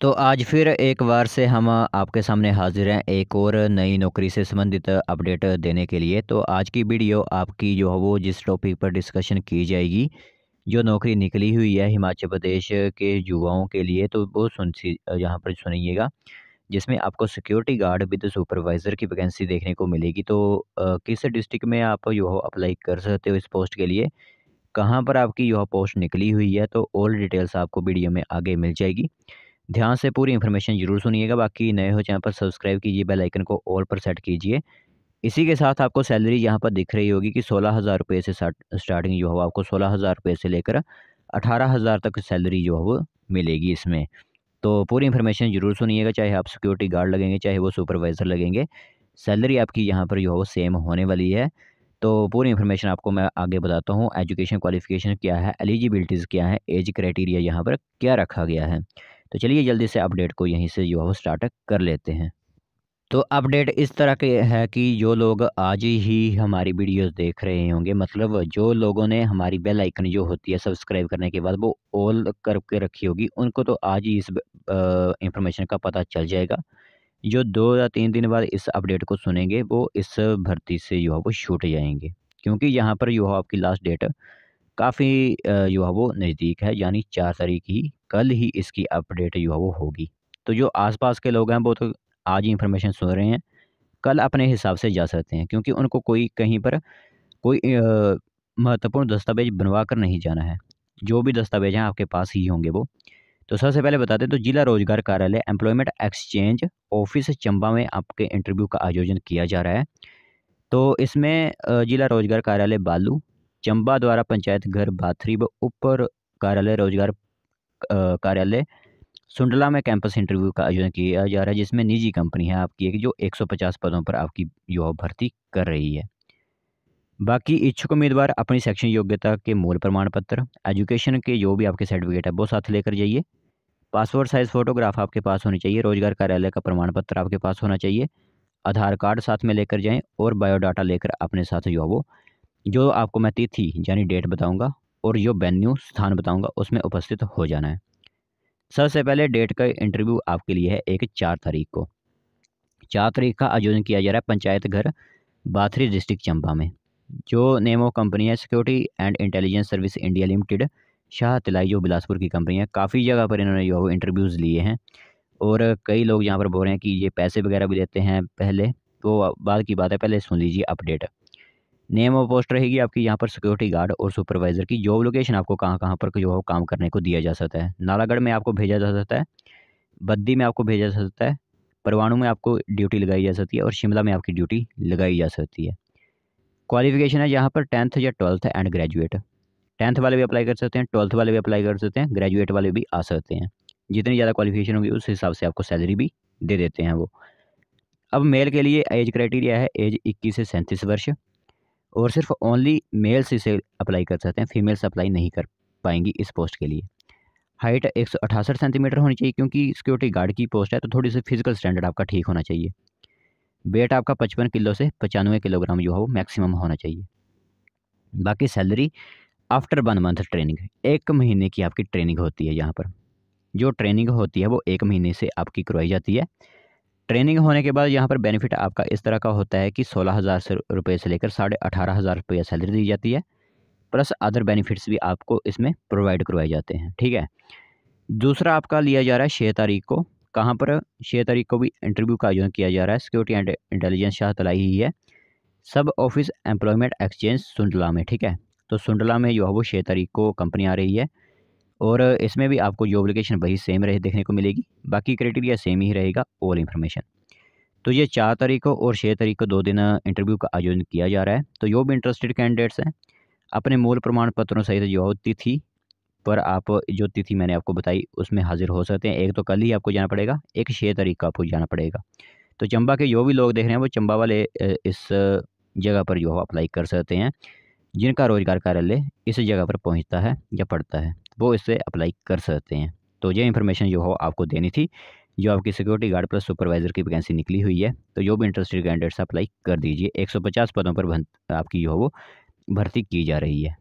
तो आज फिर एक बार से हम आपके सामने हाजिर हैं एक और नई नौकरी से संबंधित अपडेट देने के लिए तो आज की वीडियो आपकी जो है वो जिस टॉपिक पर डिस्कशन की जाएगी जो नौकरी निकली हुई है हिमाचल प्रदेश के युवाओं के लिए तो वो सुन सी यहाँ पर सुनिएगा जिसमें आपको सिक्योरिटी गार्ड विद सुपरवाइज़र की वैकेंसी देखने को मिलेगी तो किस डिस्ट्रिक्ट में आप जो अप्लाई कर सकते हो इस पोस्ट के लिए कहाँ पर आपकी यह पोस्ट निकली हुई है तो ऑल डिटेल्स आपको वीडियो में आगे मिल जाएगी ध्यान से पूरी इन्फॉर्मेशन जरूर सुनिएगा बाकी नए हो चैनल पर सब्सक्राइब कीजिए बेल आइकन को ऑल पर सेट कीजिए इसी के साथ आपको सैलरी यहाँ पर दिख रही होगी कि सोलह हज़ार रुपये से स्टार्टिंग जो है आपको सोलह हज़ार रुपये से लेकर अठारह हज़ार तक सैलरी जो है वो मिलेगी इसमें तो पूरी इन्फॉर्मेशन जरूर सुनिएगा चाहे आप सिक्योरिटी गार्ड लगेंगे चाहे वो सुपरवाइज़र लगेंगे सैलरी आपकी यहाँ पर जो है वो सेम होने वाली है तो पूरी इन्फॉर्मेशन आपको मैं आगे बताता हूँ एजुकेशन क्वालिफिकेशन क्या है एलिजिबिलिटीज़ क्या है एज क्राइटेरिया यहाँ पर क्या रखा गया है तो चलिए जल्दी से अपडेट को यहीं से जो है वो स्टार्ट कर लेते हैं तो अपडेट इस तरह के है कि जो लोग आज ही हमारी वीडियोस देख रहे होंगे मतलब जो लोगों ने हमारी बेल आइकन जो होती है सब्सक्राइब करने के बाद वो ऑल करके रखी होगी उनको तो आज ही इस इंफॉर्मेशन का पता चल जाएगा जो दो या तीन दिन बाद इस अपडेट को सुनेंगे वो इस भर्ती से जो है वो छूट जाएंगे क्योंकि यहाँ पर जो है आपकी लास्ट डेट काफ़ी जो है वो नज़दीक है यानी चार तारीख ही कल ही इसकी अपडेट जो है वो होगी तो जो आसपास के लोग हैं वो तो आज ही इन्फॉर्मेशन सुन रहे हैं कल अपने हिसाब से जा सकते हैं क्योंकि उनको कोई कहीं पर कोई महत्वपूर्ण दस्तावेज बनवा कर नहीं जाना है जो भी दस्तावेज हैं आपके पास ही होंगे वो तो सबसे पहले बता दें तो जिला रोजगार कार्यालय एम्प्लॉयमेंट एक्सचेंज ऑफिस चंबा में आपके इंटरव्यू का आयोजन किया जा रहा है तो इसमें जिला रोजगार कार्यालय बालू चंबा द्वारा पंचायत घर बाथरी व उप कार्यालय रोजगार कार्यालय सुंडला में कैंपस इंटरव्यू का आयोजन किया जा रहा है जिसमें निजी कंपनी है आपकी एक जो 150 पदों पर आपकी युवा भर्ती कर रही है बाकी इच्छुक उम्मीदवार अपनी शैक्षणिक योग्यता के मूल प्रमाण पत्र एजुकेशन के जो भी आपके सर्टिफिकेट है वो साथ लेकर जाइए पासपोर्ट साइज़ फ़ोटोग्राफ आपके पास होनी चाहिए रोजगार कार्यालय का प्रमाण पत्र आपके पास होना चाहिए आधार कार्ड साथ में लेकर जाएं और बायोडाटा लेकर अपने साथ जो है वो जो आपको मैं तिथि यानी डेट बताऊंगा और जो वेन्यू स्थान बताऊंगा उसमें उपस्थित हो जाना है सबसे पहले डेट का इंटरव्यू आपके लिए है एक चार तारीख को चार तारीख का आयोजन किया जा रहा है पंचायत घर बाथरी डिस्ट्रिक्ट चंबा में जो नेमो कंपनी है security and intelligence service India limited Shah Tilai जो बिलासपुर की कंपनी है काफ़ी जगह पर इन्होंने जो इंटरव्यूज़ लिए हैं और कई लोग यहाँ पर बोल रहे हैं कि ये पैसे वगैरह भी देते हैं पहले तो बाद की बात है पहले सुन लीजिए अपडेट नेम ऑफ पोस्ट रहेगी आपकी यहाँ पर सिक्योरिटी गार्ड और सुपरवाइज़र की जॉब लोकेशन आपको कहाँ कहाँ पर जो है काम करने को दिया जा सकता है नालागढ़ में आपको भेजा जा सकता है बद्दी में आपको भेजा जा सकता है परवाणु में आपको ड्यूटी लगाई जा सकती है और शिमला में आपकी ड्यूटी लगाई जा सकती है क्वालिफिकेशन है यहाँ पर टेंथ या ट्वेल्थ एंड ग्रेजुएट टेंथ वाले भी अप्लाई कर सकते हैं ट्वेल्थ वाले भी अप्लाई कर सकते हैं ग्रेजुएट वाले भी आ सकते हैं जितनी ज़्यादा क्वालिफिकेशन होगी उस हिसाब से आपको सैलरी भी दे देते हैं वो अब मेल के लिए एज क्राइटेरिया है एज इक्कीस से सैंतीस वर्ष और सिर्फ ओनली मेल्स इसे अप्लाई कर सकते हैं फीमेल्स अप्लाई नहीं कर पाएंगी इस पोस्ट के लिए हाइट एक सेंटीमीटर होनी चाहिए क्योंकि सिक्योरिटी गार्ड की पोस्ट है तो थोड़ी सी फिजिकल स्टैंडर्ड आपका ठीक होना चाहिए वेट आपका पचपन किलो से पचानवे किलोग्राम जो है वो मैक्सिमम होना चाहिए बाकी salary after one month training एक महीने की आपकी ट्रेनिंग होती है यहाँ पर जो ट्रेनिंग होती है वो एक महीने से आपकी करवाई जाती है ट्रेनिंग होने के बाद यहाँ पर बेनिफिट आपका इस तरह का होता है कि सोलह हज़ार से रुपये से लेकर साढ़े अठारह हज़ार रुपये सैलरी दी जाती है प्लस अदर बेनिफिट्स भी आपको इसमें प्रोवाइड करवाए जाते हैं ठीक है दूसरा आपका लिया जा रहा है छः तारीख को कहाँ पर छः तारीख को भी इंटरव्यू का आयोजन किया जा रहा है security and intelligence Shah Talai ही है सब ऑफिस एम्प्लॉयमेंट एक्सचेंज सुंडला में ठीक है तो सुंडला में जो है वो छः तारीख को कंपनी आ रही है और इसमें भी आपको जो लोकेशन वही सेम रहे देखने को मिलेगी बाकी क्राइटेरिया सेम ही रहेगा ऑल इन्फॉर्मेशन तो ये चार तारीख को और छः तारीख को दो दिन इंटरव्यू का आयोजन किया जा रहा है तो जो भी इंटरेस्टेड कैंडिडेट्स हैं अपने मूल प्रमाण पत्रों सहित जो तिथि पर आप जो तिथि मैंने आपको बताई उसमें हाजिर हो सकते हैं एक तो कल ही आपको जाना पड़ेगा एक छः तारीख को आपको जाना पड़ेगा तो चंबा के जो भी लोग देख रहे हैं वो चंबा वाले इस जगह पर जो अप्लाई कर सकते हैं जिनका रोजगार कार्यालय इस जगह पर पहुंचता है या पड़ता है वो इससे अप्लाई कर सकते हैं तो ये इन्फॉर्मेशन जो हो आपको देनी थी जो आपकी सिक्योरिटी गार्ड प्लस सुपरवाइज़र की वैकेंसी निकली हुई है तो जो भी इंटरेस्टेड कैंडिडेट्स अप्लाई कर दीजिए 150 पदों पर आपकी जो हो वो भर्ती की जा रही है